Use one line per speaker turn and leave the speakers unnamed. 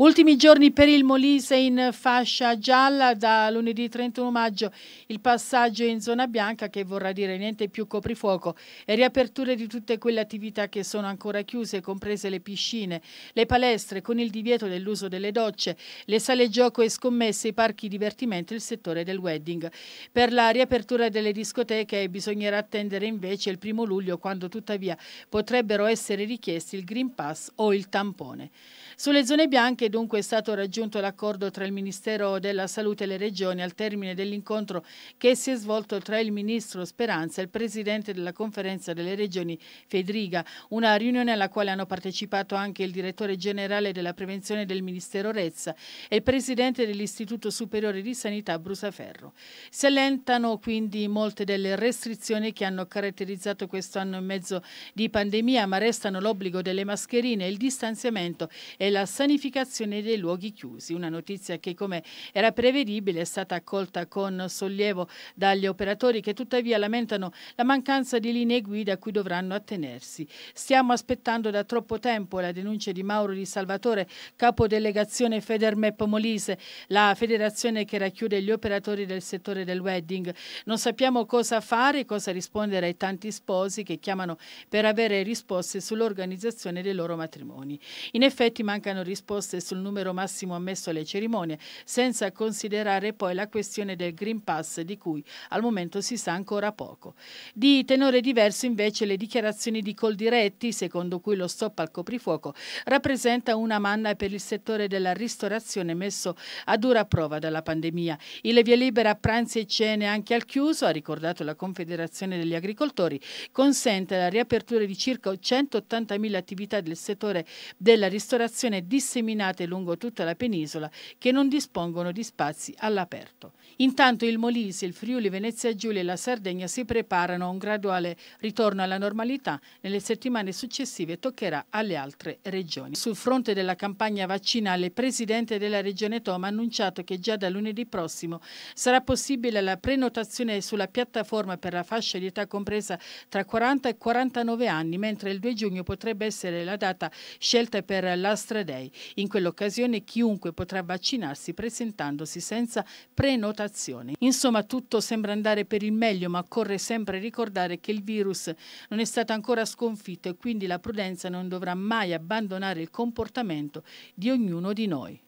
Ultimi giorni per il Molise in fascia gialla da lunedì 31 maggio il passaggio in zona bianca che vorrà dire niente più coprifuoco e riaperture di tutte quelle attività che sono ancora chiuse comprese le piscine, le palestre con il divieto dell'uso delle docce, le sale gioco e scommesse, i parchi divertimento e il settore del wedding. Per la riapertura delle discoteche bisognerà attendere invece il primo luglio quando tuttavia potrebbero essere richiesti il Green Pass o il tampone. Sulle zone bianche anche dunque è stato raggiunto l'accordo tra il Ministero della Salute e le Regioni al termine dell'incontro che si è svolto tra il Ministro Speranza e il Presidente della Conferenza delle Regioni Fedriga, una riunione alla quale hanno partecipato anche il Direttore Generale della Prevenzione del Ministero Rezza e il Presidente dell'Istituto Superiore di Sanità Brusaferro. Si allentano quindi molte delle restrizioni che hanno caratterizzato questo anno e mezzo di pandemia, ma restano l'obbligo delle mascherine, il distanziamento e la sanificazione situazione dei luoghi chiusi, una notizia che come era prevedibile è stata accolta con sollievo dagli operatori che tuttavia lamentano la mancanza di linee guida a cui dovranno attenersi. Stiamo aspettando da troppo tempo la denuncia di Mauro Di Salvatore, capodelegazione Federmep Molise, la federazione che racchiude gli operatori del settore del wedding. Non sappiamo cosa fare, cosa rispondere ai tanti sposi che chiamano per avere risposte sull'organizzazione dei loro matrimoni. In effetti mancano risposte sul numero massimo ammesso alle cerimonie, senza considerare poi la questione del Green Pass di cui al momento si sa ancora poco. Di tenore diverso invece le dichiarazioni di Coldiretti, secondo cui lo stop al coprifuoco rappresenta una manna per il settore della ristorazione messo a dura prova dalla pandemia. Il via libera a pranzi e cene anche al chiuso, ha ricordato la Confederazione degli agricoltori, consente la riapertura di circa 180.000 attività del settore della ristorazione disseminate disseminate lungo tutta la penisola che non dispongono di spazi all'aperto. Intanto il Molise, il Friuli, Venezia Giulia e la Sardegna si preparano a un graduale ritorno alla normalità. Nelle settimane successive toccherà alle altre regioni. Sul fronte della campagna vaccinale, il presidente della regione Toma ha annunciato che già da lunedì prossimo sarà possibile la prenotazione sulla piattaforma per la fascia di età compresa tra 40 e 49 anni, mentre il 2 giugno potrebbe essere la data scelta per l'Astra Day. In quell'occasione chiunque potrà vaccinarsi presentandosi senza prenotazioni. Insomma, tutto sembra andare per il meglio, ma occorre sempre ricordare che il virus non è stato ancora sconfitto e quindi la prudenza non dovrà mai abbandonare il comportamento di ognuno di noi.